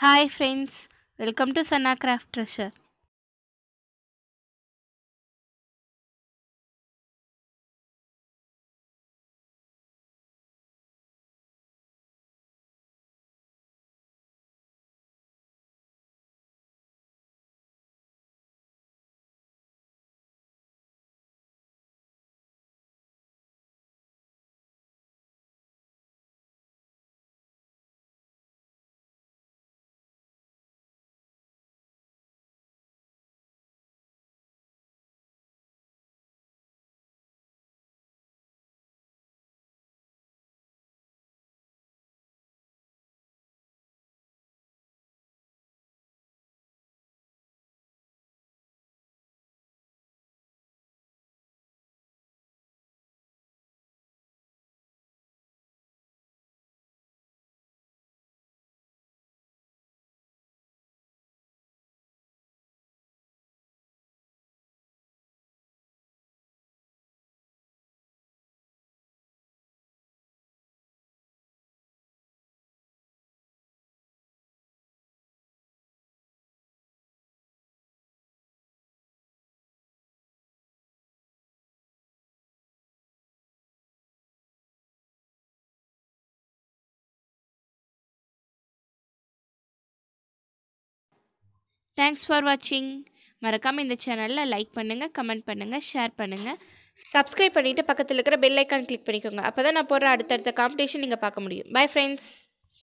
hi friends welcome to சன்னா craft treasure thanks for வாட்சிங் மறக்காமல் இந்த சேனலில் லைக் பண்ணுங்கள் கமெண்ட் பண்ணுங்கள் ஷேர் பண்ணுங்கள் சப்ஸ்கிரைப் பண்ணிவிட்டு பக்கத்தில் இருக்கிற பெல் ஐக்கான் கிளிக் பண்ணிக்கோங்க அப்போ தான் நான் போகிற அடுத்தடுத்த காம்படிஷன் நீங்கள் பார்க்க முடியும் பை ஃப்ரெண்ட்ஸ்